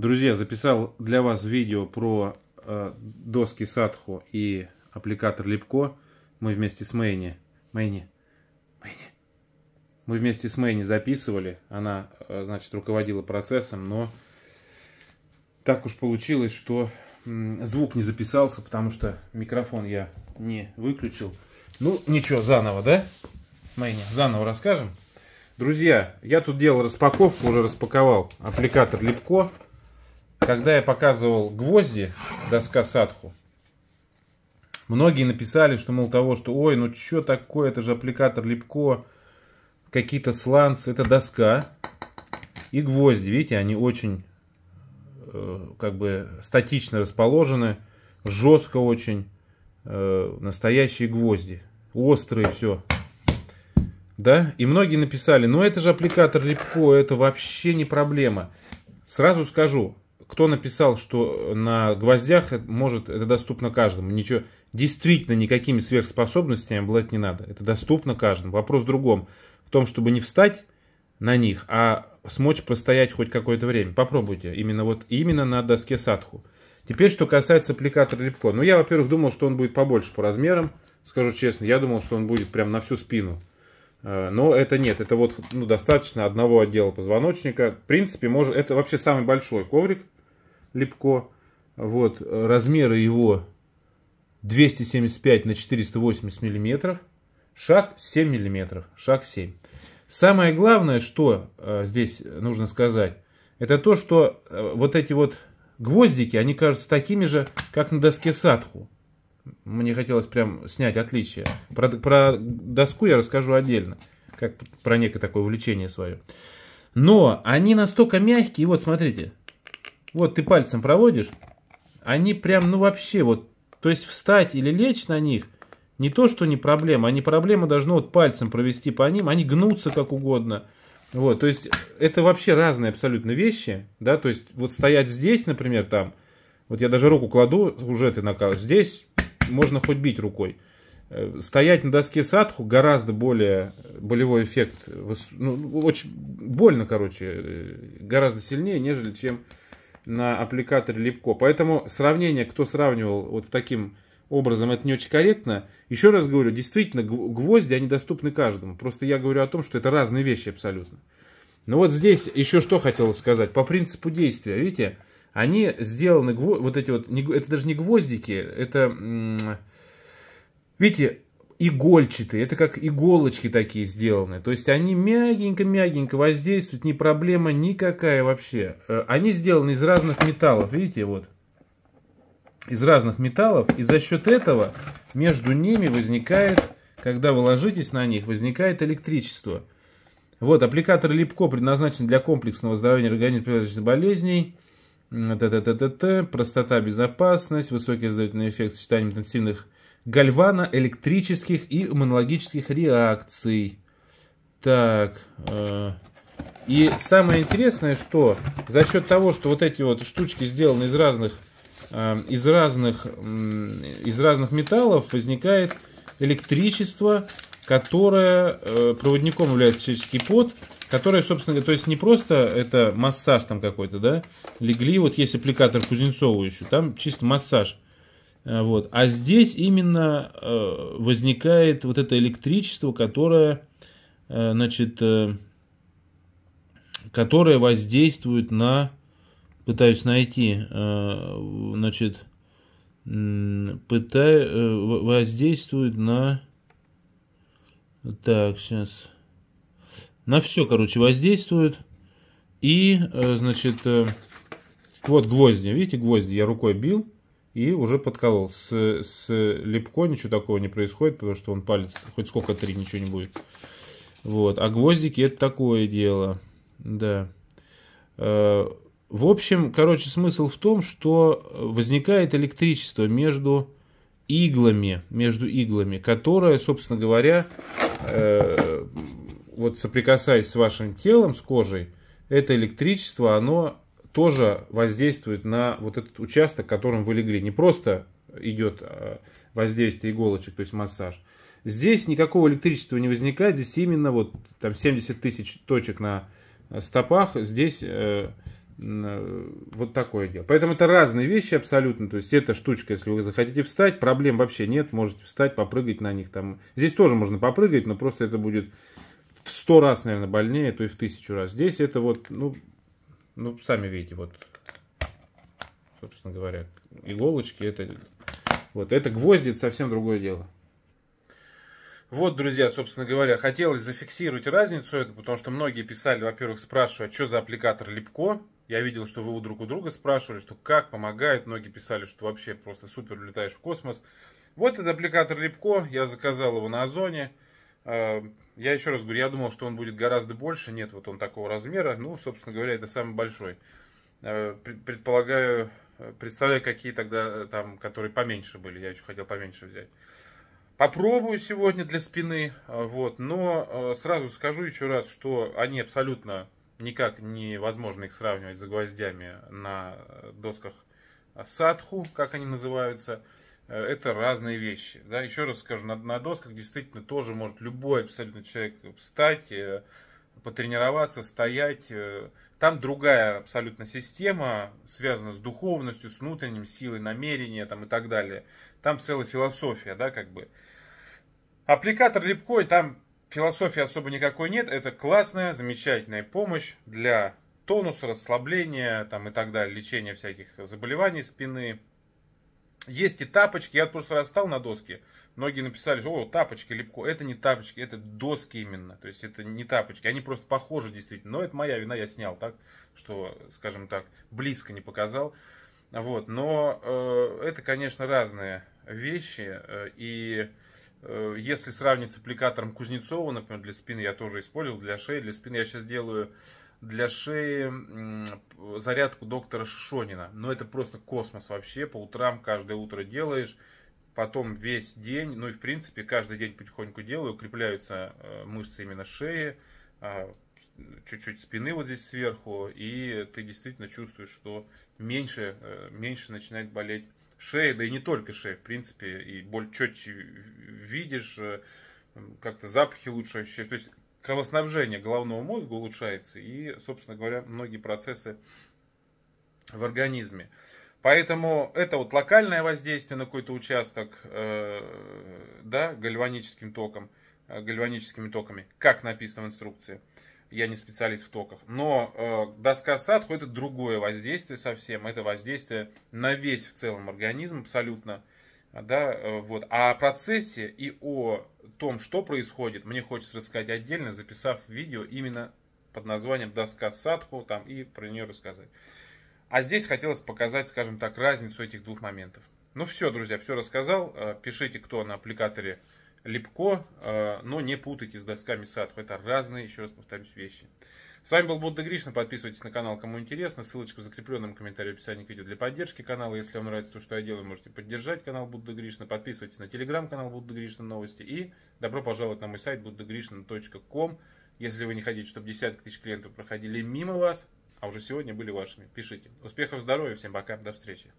Друзья, записал для вас видео про э, доски Садху и аппликатор Липко. Мы вместе с Мэйни. Мэйни. Мэйни. Мы вместе с Мэйни записывали. Она, э, значит, руководила процессом, но так уж получилось, что э, звук не записался, потому что микрофон я не выключил. Ну, ничего, заново, да? Мэйни, заново расскажем. Друзья, я тут делал распаковку, уже распаковал аппликатор Липко когда я показывал гвозди, доска садху, многие написали, что, мол, того, что, ой, ну что такое, это же аппликатор Липко, какие-то сланцы, это доска и гвозди, видите, они очень э, как бы статично расположены, жестко очень, э, настоящие гвозди, острые все. Да, и многие написали, ну это же аппликатор Липко, это вообще не проблема. Сразу скажу, кто написал, что на гвоздях может это доступно каждому? Ничего, действительно никакими сверхспособностями обладать не надо. Это доступно каждому. Вопрос в другом. В том, чтобы не встать на них, а смочь простоять хоть какое-то время. Попробуйте. Именно вот именно на доске садху. Теперь, что касается аппликатора Лепко. Ну, я, во-первых, думал, что он будет побольше по размерам. Скажу честно, я думал, что он будет прям на всю спину. Э, но это нет, это вот ну, достаточно одного отдела позвоночника. В принципе, может, это вообще самый большой коврик. Лепко. Вот, размеры его 275 на 480 миллиметров. Шаг 7 миллиметров. Шаг 7. Самое главное, что э, здесь нужно сказать, это то, что э, вот эти вот гвоздики, они кажутся такими же, как на доске садху. Мне хотелось прям снять отличие. Про, про доску я расскажу отдельно, как про некое такое увлечение свое. Но они настолько мягкие, вот смотрите, вот ты пальцем проводишь, они прям, ну вообще, вот, то есть встать или лечь на них, не то, что не проблема, они проблема должно вот пальцем провести по ним, они гнутся как угодно. Вот, то есть это вообще разные абсолютно вещи, да, то есть вот стоять здесь, например, там, вот я даже руку кладу, уже ты накажешь, здесь можно хоть бить рукой. Э, стоять на доске садху гораздо более э, болевой эффект, ну, очень больно, короче, э, гораздо сильнее, нежели чем на аппликаторе Липко. Поэтому сравнение, кто сравнивал вот таким образом, это не очень корректно. Еще раз говорю, действительно, гвозди, они доступны каждому. Просто я говорю о том, что это разные вещи абсолютно. Но ну вот здесь еще что хотел сказать. По принципу действия, видите, они сделаны, вот эти вот, это даже не гвоздики, это, видите, игольчатые, это как иголочки такие сделаны. То есть они мягенько-мягенько воздействуют, не проблема никакая вообще. Э, они сделаны из разных металлов, видите, вот. Из разных металлов, и за счет этого между ними возникает, когда вы ложитесь на них, возникает электричество. Вот, аппликатор Липко предназначен для комплексного здоровья организма болезней. Т -т -т -т -т, простота, безопасность, высокий издательный эффект сочетанием интенсивных гальваноэлектрических и монологических реакций. Так. Э, и самое интересное, что за счет того, что вот эти вот штучки сделаны из разных, э, из разных, э, из разных металлов, возникает электричество, которое э, проводником является человеческий пот, которое, собственно, говоря, то есть не просто это массаж там какой-то, да, легли, вот есть аппликатор Кузнецова еще, там чисто массаж. Э, вот. А здесь именно э, возникает вот это электричество, которое, э, значит, которое воздействует на, пытаюсь найти, значит, пытаю, воздействует на, так, сейчас, на все, короче, воздействует. И, значит, вот гвозди, видите, гвозди я рукой бил и уже подколол. С, с липко ничего такого не происходит, потому что он палец, хоть сколько три, ничего не будет. Вот. А гвоздики это такое дело. Да. Э, в общем, короче, смысл в том, что возникает электричество между иглами, между иглами, которое, собственно говоря, э, вот соприкасаясь с вашим телом, с кожей, это электричество, оно тоже воздействует на вот этот участок, которым вы легли. Не просто идет э, воздействие иголочек, то есть массаж. Здесь никакого электричества не возникает, здесь именно вот там 70 тысяч точек на э, стопах, здесь э, э, вот такое дело. Поэтому это разные вещи абсолютно, то есть эта штучка, если вы захотите встать, проблем вообще нет, можете встать, попрыгать на них там. Здесь тоже можно попрыгать, но просто это будет в 100 раз, наверное, больнее, то и в тысячу раз. Здесь это вот, ну, ну, сами видите, вот, собственно говоря, иголочки, это, вот, это гвозди, это совсем другое дело. Вот, друзья, собственно говоря, хотелось зафиксировать разницу это, потому что многие писали, во-первых, спрашивая, а что за аппликатор Липко. Я видел, что вы у друг у друга спрашивали, что как помогает. Многие писали, что вообще просто супер улетаешь в космос. Вот этот аппликатор Липко, я заказал его на Озоне. Эм, я еще раз говорю, я думал, что он будет гораздо больше. Нет, вот он такого размера. Ну, собственно говоря, это самый большой. Э, предполагаю, э, представляю, какие тогда э, там, которые поменьше были. Я еще хотел поменьше взять. Попробую сегодня для спины. Вот, но сразу скажу еще раз, что они абсолютно никак невозможно их сравнивать с гвоздями на досках садху, как они называются. Э, это разные вещи. Да? Еще раз скажу, на, на досках действительно тоже может любой абсолютно человек встать, э, потренироваться, стоять. Э, там другая абсолютно система, связана с духовностью, с внутренним силой намерения там, и так далее. Там целая философия, да, как бы. Аппликатор липкой, там философии особо никакой нет. Это классная, замечательная помощь для тонуса, расслабления там, и так далее, лечения всяких заболеваний спины, есть и тапочки. Я в прошлый раз встал на доски. Многие написали, что о, тапочки липко. Это не тапочки, это доски именно. То есть это не тапочки. Они просто похожи действительно. Но это моя вина, я снял так, что, скажем так, близко не показал. Вот. Но э, это, конечно, разные вещи. Э, и э, если сравнить с аппликатором Кузнецова, например, для спины я тоже использовал, для шеи, для спины я сейчас делаю для шеи зарядку доктора Шишонина. Но ну, это просто космос вообще. По утрам каждое утро делаешь, потом весь день. Ну и в принципе каждый день потихоньку делаю. Укрепляются э, мышцы именно шеи, а, чуть-чуть спины вот здесь сверху. И ты действительно чувствуешь, что меньше, э, меньше начинает болеть шея. Да и не только шея, в принципе. И боль четче видишь э, как-то запахи лучше ощущаешь. То есть кровоснабжение головного мозга улучшается и, собственно говоря, многие процессы в организме. Поэтому это вот локальное воздействие на какой-то участок, э, да, гальваническим током, э, гальваническими токами, как написано в инструкции. Я не специалист в токах. Но э, доска Садху это другое воздействие совсем. Это воздействие на весь в целом организм абсолютно. Э, да, э, вот. А о процессе и о том, что происходит, мне хочется рассказать отдельно, записав видео именно под названием «Доска садху» там, и про нее рассказать. А здесь хотелось показать, скажем так, разницу этих двух моментов. Ну все, друзья, все рассказал. Э, пишите, кто на аппликаторе Липко, э, но не путайте с досками садху. Это разные, еще раз повторюсь, вещи. С вами был Будда Гришна. Подписывайтесь на канал, кому интересно. Ссылочку в закрепленном комментарии в описании к видео для поддержки канала. Если вам нравится то, что я делаю, можете поддержать канал Будда Гришна. Подписывайтесь на телеграм-канал Будда Гришна Новости. И добро пожаловать на мой сайт buddhagrishna.com. Если вы не хотите, чтобы десятки тысяч клиентов проходили мимо вас, а уже сегодня были вашими, пишите. Успехов, здоровья, всем пока, до встречи.